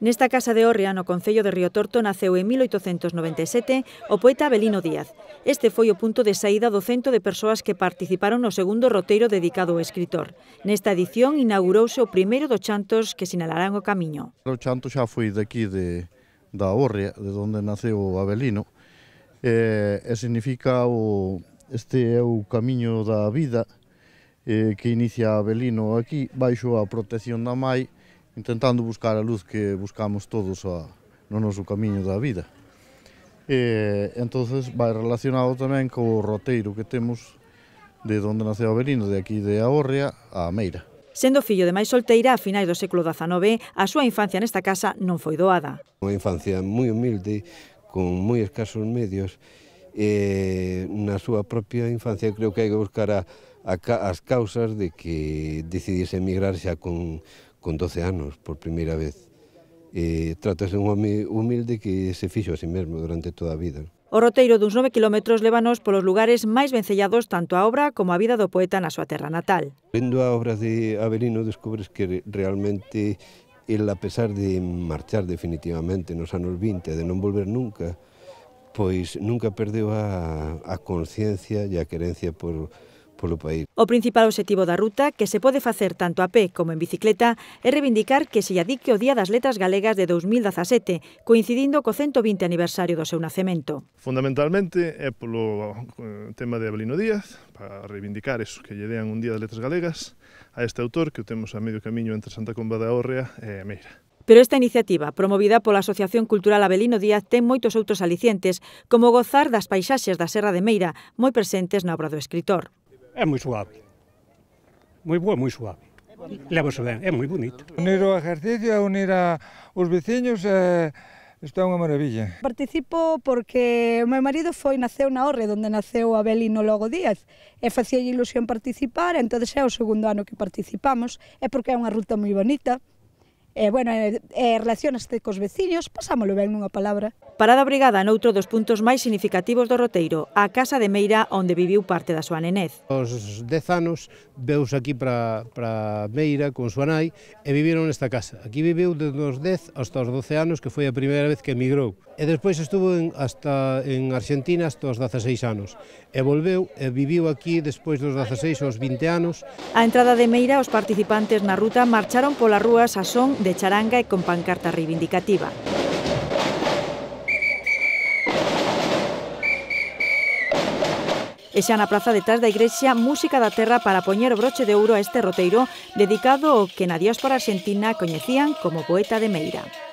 Nesta casa de Orria, no Concello de Río Torto, naceu en 1897 o poeta Abelino Díaz. Este foi o punto de saída do cento de persoas que participaron no segundo roteiro dedicado ao escritor. Nesta edición inaugurouse o primeiro dos chantos que sinalarán o camiño. O chanto xa foi daqui de, da Orria, de onde naceu Abelino, eh, e significa o, este é o camiño da vida eh, que inicia Abelino aquí, baixo a protección da mai, intentando buscar a luz que buscamos todos a, no noso camiño da vida. E, entonces vai relacionado tamén co roteiro que temos de onde naceu Avelino, de aquí de Aorria a Meira. Sendo fillo de máis solteira a finais do século XIX, a súa infancia nesta casa non foi doada. Unha infancia moi humilde, con moi escasos medios, e na súa propia infancia creo que hai que buscar a, a, as causas de que decidise emigrar xa con, con 12 anos por primeira vez. E tratase un home humilde que se fixo a si sí mesmo durante toda a vida. O roteiro duns 9 kilómetros levanos polos lugares máis vencellados tanto a obra como a vida do poeta na súa terra natal. Vendo a obra de Avelino descubres que realmente el a pesar de marchar definitivamente nos anos 20 de non volver nunca, pois nunca perdeu a, a conciencia e a querencia por, polo país. O principal obxectivo da ruta, que se pode facer tanto a pé como en bicicleta, é reivindicar que se adique o Día das Letras Galegas de 2017, coincidindo co 120 aniversario do seu nacemento. Fundamentalmente é polo eh, tema de Abelino Díaz, para reivindicar eso, que lle dean un Día das Letras Galegas a este autor que o temos a medio camiño entre Santa Comba da Orrea e Meira. Pero esta iniciativa, promovida pola Asociación Cultural Abelino Díaz, ten moitos outros alicientes, como gozar das paisaxes da Serra de Meira, moi presentes na obra do escritor. É moi suave. Moi boa, moi suave. Levo-se ben, é moi bonito. Unir o ejercicio unir a, os veciños é... Isto é unha maravilla. Participo porque o meu marido foi naceu na Orre, onde naceu Abelino Logo Díaz, e facía ilusión participar, entón é o segundo ano que participamos, é porque é unha ruta moi bonita, E, eh, bueno, e, eh, e eh, relacionaste cos veciños, pasámolo ben nunha palabra. Parada obrigada noutro dos puntos máis significativos do roteiro, a Casa de Meira, onde viviu parte da súa nenez. Os 10 anos veus aquí para Meira con súa nai e viviron nesta casa. Aquí viviu desde os 10 hasta os 12 anos, que foi a primeira vez que emigrou. E despois estuvo en, hasta, en Argentina hasta os 16 anos. E volveu e viviu aquí despois dos 16 aos 20 anos. A entrada de Meira, os participantes na ruta marcharon polas rúas a son de charanga e con pancarta reivindicativa. E xa na praza detrás da igrexa, música da terra para poñer o broche de ouro a este roteiro dedicado ao que na diáspora argentina coñecían como poeta de Meira.